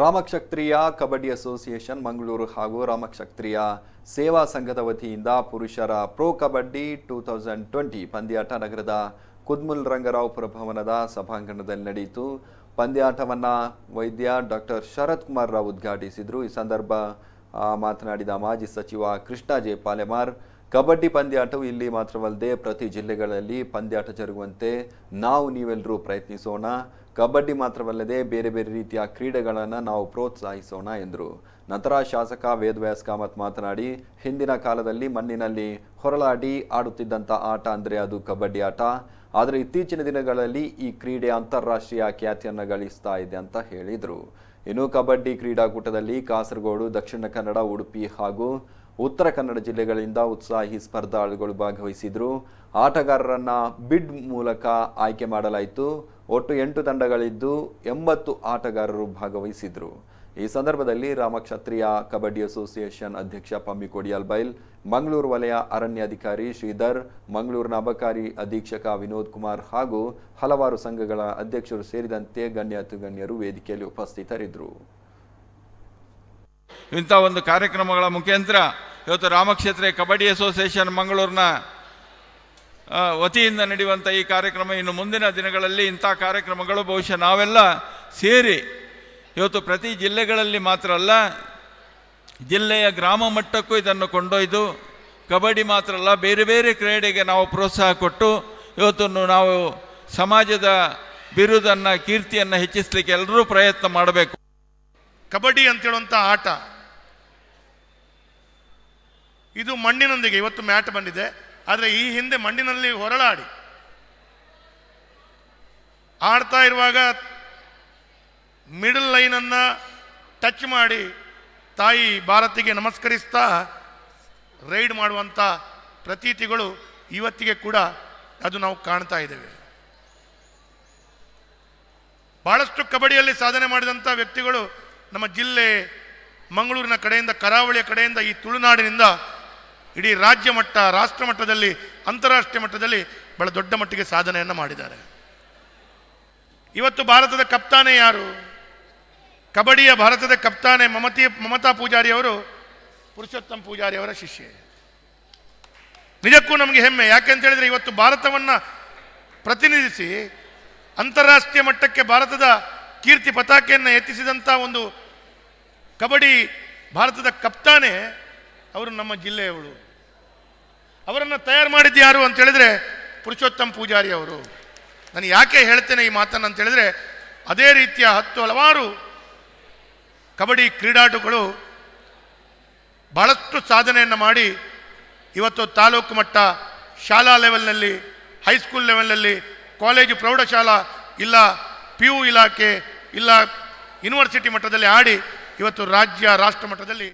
Ramakshatriya kabaddi association Mangaluru ಹಾಗೂ ರಾಮಕ್ಷತ್ರಿಯ ಸೇವಾ ಸಂಘದ ವತಿಯಿಂದ ಪುರುಷರ pro kabaddi two thousand twenty ಪಂದ್ಯಾಟ ನಗರದ ಕುದ್ಮುಲ್ ರಂಗರಾವ್ ಭವನದ ಸಭಾಂಗಣದಲ್ಲಿ ನಡೆಯಿತು ಪಂದ್ಯಾಟವನ್ನು ವೈದ್ಯ ಡಾಕ್ಟರ್ ಶರತ್ ಕುಮಾರ್ ರಾವ್ ಉದ್ಘಾಟಿಸಿದರು ಈ ಸಂದರ್ಭ ಮಾತನಾಡಿದ ಮಾಜಿ ಸಚಿವ ಕೃಷ್ಣ ಜೆ ಪಾಲೆಮಾರ್ ಕಬಡ್ಡಿ ಪಂದ್ಯಾಟವು ಇಲ್ಲಿ ಮಾತ್ರವಲ್ಲದೆ ಪ್ರತಿ ಜಿಲ್ಲೆಗಳಲ್ಲಿ ಪಂದ್ಯಾಟ ಜರುಗುವಂತೆ ನಾವು ನೀವೆಲ್ಲರೂ ಪ್ರಯತ್ನಿಸೋಣ ಕಬಡ್ಡಿ ಮಾತ್ರವಲ್ಲದೆ ಬೇರೆ ಬೇರೆ ರೀತಿಯ ಕ್ರೀಡೆಗಳನ್ನು ನಾವು ಪ್ರೋತ್ಸಾಹಿಸೋಣ ಎಂದರು ನಂತರ ಶಾಸಕ ವ್ಯಾಸ್ ಕಾಮತ್ ಮಾತನಾಡಿ ಹಿಂದಿನ ಕಾಲದಲ್ಲಿ ಮಣ್ಣಿನಲ್ಲಿ ಹೊರಳಾಡಿ ಆಡುತ್ತಿದ್ದಂಥ ಆಟ ಅಂದರೆ ಅದು ಕಬಡ್ಡಿ ಆಟ ಆದರೆ ಇತ್ತೀಚಿನ ದಿನಗಳಲ್ಲಿ ಈ ಕ್ರೀಡೆ ಅಂತಾರಾಷ್ಟ್ರೀಯ ಖ್ಯಾತಿಯನ್ನು ಗಳಿಸ್ತಾ ಇದೆ ಅಂತ ಹೇಳಿದರು ಇನ್ನು ಕಬಡ್ಡಿ ಕ್ರೀಡಾಕೂಟದಲ್ಲಿ ಕಾಸರಗೋಡು ದಕ್ಷಿಣ ಕನ್ನಡ ಉಡುಪಿ ಹಾಗೂ ಉತ್ತರ ಕನ್ನಡ ಜಿಲ್ಲೆಗಳಿಂದ ಉತ್ಸಾಹಿ ಸ್ಪರ್ಧಾಳುಗಳು ಭಾಗವಹಿಸಿದ್ರು ಆಟಗಾರರನ್ನ ಬಿಡ್ ಮೂಲಕ ಆಯ್ಕೆ ಮಾಡಲಾಯಿತು ಒಟ್ಟು ಎಂಟು ತಂಡಗಳಿದ್ದು ಎಂಬತ್ತು ಆಟಗಾರರು ಭಾಗವಹಿಸಿದ್ರು ಈ ಸಂದರ್ಭದಲ್ಲಿ ರಾಮಕ್ಷತ್ರಿಯ ಕಬಡ್ಡಿ ಅಸೋಸಿಯೇಷನ್ ಅಧ್ಯಕ್ಷ ಪಮ್ಮಿ ಕೊಡಿಯಾಲ್ ಬೈಲ್ ಮಂಗಳೂರು ವಲಯ ಅರಣ್ಯಾಧಿಕಾರಿ ಶ್ರೀಧರ್ ಮಂಗಳೂರಿನ ಅಬಕಾರಿ ಅಧೀಕ್ಷಕ ವಿನೋದ್ ಕುಮಾರ್ ಹಾಗೂ ಹಲವಾರು ಸಂಘಗಳ ಅಧ್ಯಕ್ಷರು ಸೇರಿದಂತೆ ಗಣ್ಯರು ವೇದಿಕೆಯಲ್ಲಿ ಉಪಸ್ಥಿತರಿದ್ದರು ಇಂಥ ಒಂದು ಕಾರ್ಯಕ್ರಮಗಳ ಮುಖಾಂತರ ಇವತ್ತು ರಾಮಕ್ಷೇತ್ರ ಕಬಡ್ಡಿ ಅಸೋಸಿಯೇಷನ್ ಮಂಗಳೂರಿನ ವತಿಯಿಂದ ನಡೆಯುವಂಥ ಈ ಕಾರ್ಯಕ್ರಮ ಇನ್ನು ಮುಂದಿನ ದಿನಗಳಲ್ಲಿ ಇಂಥ ಕಾರ್ಯಕ್ರಮಗಳು ಬಹುಶಃ ನಾವೆಲ್ಲ ಸೇರಿ ಇವತ್ತು ಪ್ರತಿ ಜಿಲ್ಲೆಗಳಲ್ಲಿ ಮಾತ್ರ ಅಲ್ಲ ಜಿಲ್ಲೆಯ ಗ್ರಾಮ ಮಟ್ಟಕ್ಕೂ ಇದನ್ನು ಕೊಂಡೊಯ್ದು ಕಬಡ್ಡಿ ಮಾತ್ರ ಅಲ್ಲ ಬೇರೆ ಬೇರೆ ಕ್ರೀಡೆಗೆ ನಾವು ಪ್ರೋತ್ಸಾಹ ಕೊಟ್ಟು ಇವತ್ತನ್ನು ನಾವು ಸಮಾಜದ ಬಿರುದನ್ನು ಕೀರ್ತಿಯನ್ನು ಹೆಚ್ಚಿಸಲಿಕ್ಕೆ ಎಲ್ಲರೂ ಪ್ರಯತ್ನ ಮಾಡಬೇಕು ಕಬಡ್ಡಿ ಅಂತೇಳುವಂಥ ಆಟ ಇದು ಮಣ್ಣಿನೊಂದಿಗೆ ಇವತ್ತು ಮ್ಯಾಟ್ ಬಂದಿದೆ ಆದರೆ ಈ ಹಿಂದೆ ಮಣ್ಣಿನಲ್ಲಿ ಹೊರಳಾಡಿ ಆಡ್ತಾ ಇರುವಾಗ ಮಿಡಲ್ ಲೈನನ್ನು ಟಚ್ ಮಾಡಿ ತಾಯಿ ಭಾರತಿಗೆ ನಮಸ್ಕರಿಸ್ತಾ ರೈಡ್ ಮಾಡುವಂಥ ಪ್ರತೀತಿಗಳು ಇವತ್ತಿಗೆ ಕೂಡ ಅದು ನಾವು ಕಾಣ್ತಾ ಇದ್ದೇವೆ ಭಾಳಷ್ಟು ಕಬಡ್ಡಿಯಲ್ಲಿ ಸಾಧನೆ ಮಾಡಿದಂಥ ವ್ಯಕ್ತಿಗಳು ನಮ್ಮ ಜಿಲ್ಲೆ ಮಂಗಳೂರಿನ ಕಡೆಯಿಂದ ಕರಾವಳಿಯ ಕಡೆಯಿಂದ ಈ ತುಳುನಾಡಿನಿಂದ ಇಡೀ ರಾಜ್ಯ ಮಟ್ಟ ರಾಷ್ಟ್ರ ಮಟ್ಟದಲ್ಲಿ ಅಂತಾರಾಷ್ಟ್ರೀಯ ಮಟ್ಟದಲ್ಲಿ ಬಹಳ ದೊಡ್ಡ ಮಟ್ಟಿಗೆ ಸಾಧನೆಯನ್ನು ಮಾಡಿದ್ದಾರೆ ಇವತ್ತು ಭಾರತದ ಕಪ್ತಾನೆ ಯಾರು ಕಬಡ್ಡಿಯ ಭಾರತದ ಕಪ್ತಾನೆ ಮಮತಿ ಮಮತಾ ಪೂಜಾರಿ ಅವರು ಪುರುಷೋತ್ತಮ್ ಪೂಜಾರಿ ಅವರ ಶಿಷ್ಯ ನಿಜಕ್ಕೂ ನಮಗೆ ಹೆಮ್ಮೆ ಯಾಕೆ ಅಂತ ಹೇಳಿದರೆ ಇವತ್ತು ಭಾರತವನ್ನು ಪ್ರತಿನಿಧಿಸಿ ಅಂತಾರಾಷ್ಟ್ರೀಯ ಮಟ್ಟಕ್ಕೆ ಭಾರತದ ಕೀರ್ತಿ ಪತಾಕೆಯನ್ನು ಎತ್ತಿಸಿದಂಥ ಒಂದು ಕಬಡ್ಡಿ ಭಾರತದ ಕಪ್ತಾನೆ ಅವರು ನಮ್ಮ ಜಿಲ್ಲೆಯವರು ಅವರನ್ನು ತಯಾರು ಮಾಡಿದ್ದು ಯಾರು ಅಂತೇಳಿದ್ರೆ ಪುರುಷೋತ್ತಮ್ ಪೂಜಾರಿ ಅವರು ನಾನು ಯಾಕೆ ಹೇಳ್ತೇನೆ ಈ ಮಾತನ್ನು ಅಂತೇಳಿದ್ರೆ ಅದೇ ರೀತಿಯ ಹತ್ತು ಹಲವಾರು ಕಬಡ್ಡಿ ಕ್ರೀಡಾಟುಗಳು ಭಾಳಷ್ಟು ಸಾಧನೆಯನ್ನು ಮಾಡಿ ಇವತ್ತು ತಾಲೂಕು ಮಟ್ಟ ಶಾಲಾ ಲೆವೆಲ್ನಲ್ಲಿ ಹೈಸ್ಕೂಲ್ ಲೆವೆಲ್ನಲ್ಲಿ ಕಾಲೇಜು ಪ್ರೌಢಶಾಲಾ ಇಲ್ಲ ಪಿ ಯು ಇಲಾಖೆ ಇಲ್ಲ ಯೂನಿವರ್ಸಿಟಿ ಮಟ್ಟದಲ್ಲಿ ಆಡಿ ಇವತ್ತು ರಾಜ್ಯ ರಾಷ್ಟ್ರ ಮಟ್ಟದಲ್ಲಿ